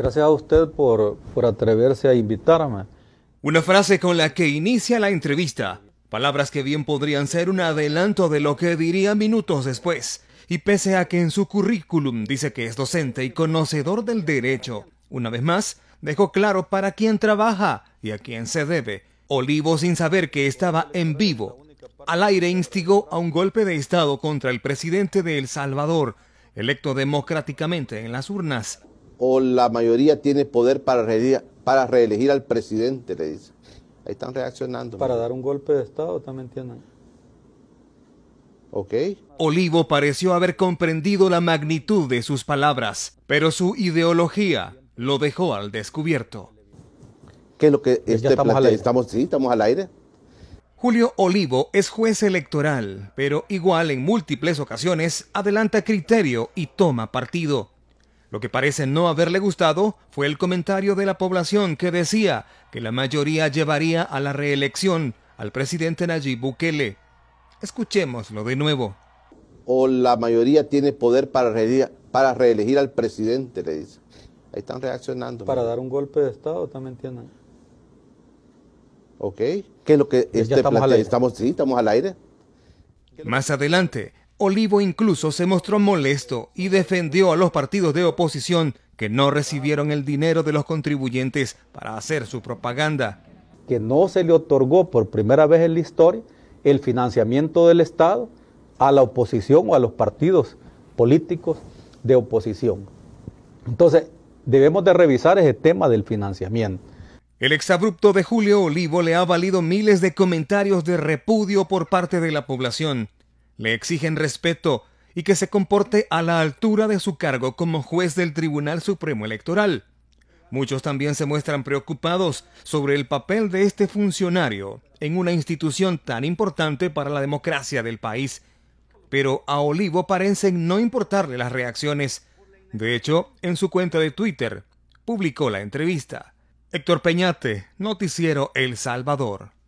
Gracias a usted por, por atreverse a invitarme. Una frase con la que inicia la entrevista. Palabras que bien podrían ser un adelanto de lo que diría minutos después. Y pese a que en su currículum dice que es docente y conocedor del derecho, una vez más, dejó claro para quién trabaja y a quién se debe. Olivo, sin saber que estaba en vivo, al aire instigó a un golpe de Estado contra el presidente de El Salvador, electo democráticamente en las urnas o la mayoría tiene poder para reelegir, para reelegir al presidente, le dice. Ahí están reaccionando. Para dar un golpe de Estado, también tienen. Ok. Olivo pareció haber comprendido la magnitud de sus palabras, pero su ideología lo dejó al descubierto. ¿Qué es lo que pues este estamos, al aire. sí, estamos al aire. Julio Olivo es juez electoral, pero igual en múltiples ocasiones adelanta criterio y toma partido. Lo que parece no haberle gustado fue el comentario de la población que decía que la mayoría llevaría a la reelección al presidente Nayib Bukele. Escuchémoslo de nuevo. O la mayoría tiene poder para, para reelegir al presidente, le dice. Ahí están reaccionando. Para dar un golpe de Estado, también tienen. ¿Ok? ¿Qué es lo que este ya estamos, sí, estamos al aire? Más adelante, Olivo incluso se mostró molesto y defendió a los partidos de oposición que no recibieron el dinero de los contribuyentes para hacer su propaganda. Que no se le otorgó por primera vez en la historia el financiamiento del Estado a la oposición o a los partidos políticos de oposición. Entonces, debemos de revisar ese tema del financiamiento. El exabrupto de Julio Olivo le ha valido miles de comentarios de repudio por parte de la población le exigen respeto y que se comporte a la altura de su cargo como juez del Tribunal Supremo Electoral. Muchos también se muestran preocupados sobre el papel de este funcionario en una institución tan importante para la democracia del país. Pero a Olivo parecen no importarle las reacciones. De hecho, en su cuenta de Twitter publicó la entrevista. Héctor Peñate, Noticiero El Salvador.